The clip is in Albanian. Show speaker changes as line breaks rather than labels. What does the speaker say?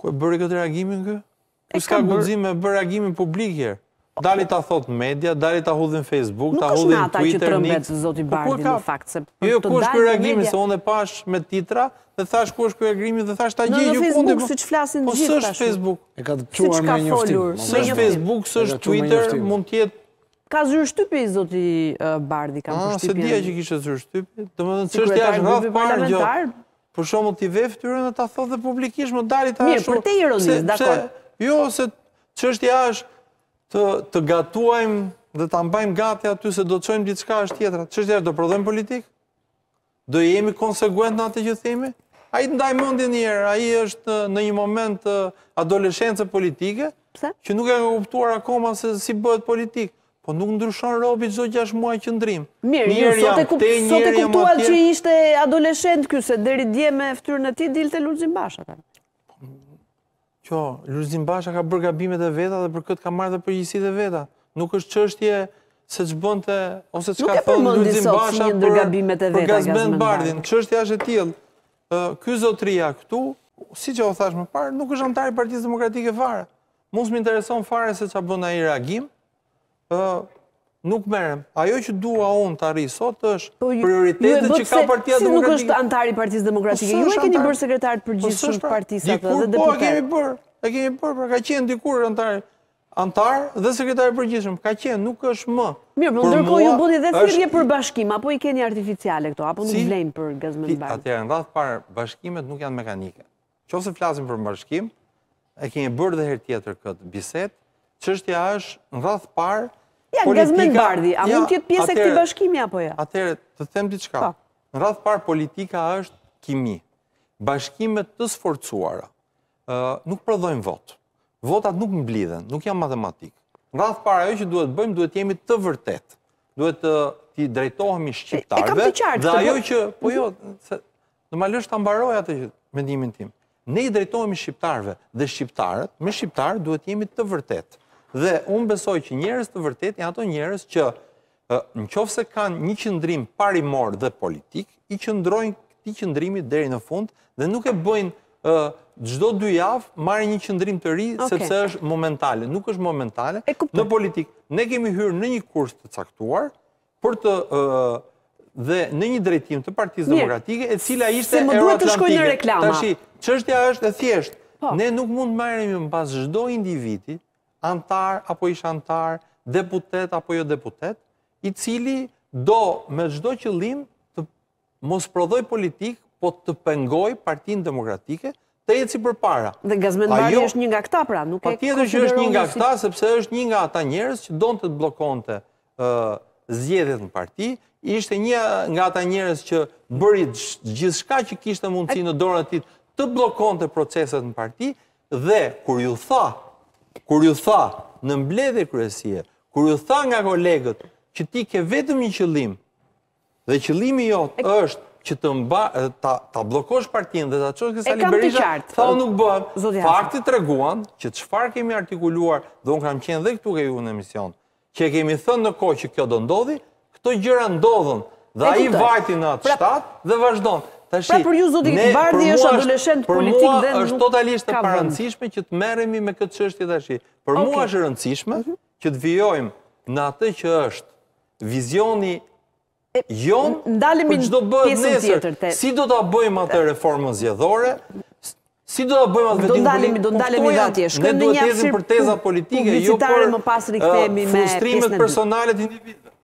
Ku e bëri këtë reagimin kë? Ku s'ka guxim me bërë reagimin publik here? Dali ta thot media, dali ta hudhin Facebook, ta hudhin Twitter, nuk është ata që zoti po Bardhi në fakt se po të Ku është ky reagim se unë pash me titra dhe thash ku është ky reagim dhe thash ta gjej ju fundi. Po siç flasin po gjithë tash. Po s'është Facebook. E ka dëgjuar me një ftim. S'është Facebook, s'është Twitter, mund të jetë Ka zyrë shtypi zoti Bardhi ka ah, përshtypjen. A, se dia që kishte zyrë shtypi. Domethënë ç'është jashtë rradh parë gjë për shumë t'i vefë të dhe t'a thotë dhe publikisht më dalit a shumë. Mirë, për te i rëndisë, Jo, se që është ja është të gatuajmë dhe t'a mbajmë gati aty se do të qojmë gjithë shka është tjetra. Që është ja është do prodhëm politikë? Do jemi konsekuent në atë që themi? A i ndaj mundi njerë, a i është në një moment uh, adoleshenëse politike, që nuk e nga kuptuar akoma se si bëhet politikë. Po nuk ndryshon robi çdo 6 muaj qendrim. Mirë, sot e kuptuat që ishte adoleshent ky se deri dje me fytyrën e ti, dilte Lulzim Basha. Kjo, Lulzim Basha ka bërë gabimet e veta dhe për këtë ka marrë dhe përgjegjësitë e veta. Nuk është çështje se ç'bonte ose çka thon Lulzim Basha për gabimet e Nuk e për Çështja është e tillë. Ky zotria këtu, siç e u thash më parë, nuk është antar i Partisë Demokratike fare. Mos më intereson fare se ç'a bën ai reagim nuk merem. Ajo që dua unë të arri sot është po, prioritetet që ka partia demokratike. Si nuk është antari partijës demokratike? Po, ju e keni bërë sekretarët po, për gjithë shumë partijës atë dhe deputarë? Po, e kemi bërë. E kemi bërë, pra ka qenë dikur antari antar dhe sekretari përgjithshëm, ka qenë, nuk është më. Mirë, për ndërkohë ju bëni dhe thirrje për bashkim, apo i keni artificiale këto, apo nuk vlejnë për gazmen e Atëherë, ndath parë, bashkimet nuk janë mekanike. Qofse flasim për bashkim, e kemi bërë dhe herë tjetër këtë biset, qështja është, ndath parë, Ja, nga zmenë bardhi, a mund tjetë pjesë e këti bashkimi apo ja? Jo? Atere, të them të qka, po. në rrathë parë politika është kimi. Bashkimet të sforcuara nuk prodhojmë votë. Votat nuk më blidhen, nuk jam matematikë. Në rrathë para ajo që duhet bëjmë, duhet jemi të vërtetë. Duhet të ti drejtohemi shqiptarve. E kam të qartë. Dhe ajo që, po jo, në malështë të ambaroj atë që mendimin tim. Ne i drejtohemi shqiptarve dhe shqiptarët, me shqiptarët duhet jemi të vërtetë. Dhe unë besoj që njerës të vërtet janë ato njerës që në qofë se kanë një qëndrim parimor dhe politik, i qëndrojnë këti qëndrimit deri në fund dhe nuk e bëjnë gjdo dy javë marë një qëndrim të ri sepse është momentale, nuk është momentale në politik. Ne kemi hyrë në një kurs të caktuar për të dhe në një drejtim të partiz demokratike e cila ishte eroatlantike. Qështja është e thjeshtë. Po. Ne nuk mund marëmi në pas gjdo individit antar apo ish antar, deputet apo jo deputet, i cili do me gjdo qëllim të mos prodhoj politik, po të pengoj partin demokratike, të jetë si për para. Dhe gazmen bari është një nga këta pra, nuk e konfiderohu... Po pa tjetër që është një nga këta, sepse është një nga ata njerës që donë të të blokon të zjedhet në parti, ishte një nga ata njerës që bërit gjithë shka që kishtë mundësi në dorën të të blokon të proceset në parti, dhe kur ju tha kur ju tha në mbledhje kryesie, kur ju tha nga kolegët që ti ke vetëm një qëllim dhe qëllimi jot është që të mba, ta, blokosh partinë dhe ta qosh kësa liberisha, tha nuk bëm, fakti të reguan që të shfar kemi artikuluar dhe unë kam qenë dhe këtu ke ju në emision, që kemi thënë në kohë që kjo do ndodhi, këto gjëra ndodhën dhe a i vajti në atë pra- shtatë dhe vazhdojnë. Pra për ju zotik, bardhi është adoleshent politik dhe nuk Për mua është totalisht të përëndësishme që të meremi me këtë qështje të ashtë. Për mua është rëndësishme mhm. që të vijojmë në atë që është vizioni jonë për që do bëhet nesër. Si do të bëjmë atë reformën zjedhore, si do të bëjmë atë vetim politikë. Do ndalemi atje. Ne do të tezim për teza politike, jo për uh, frustrimet personalet individet.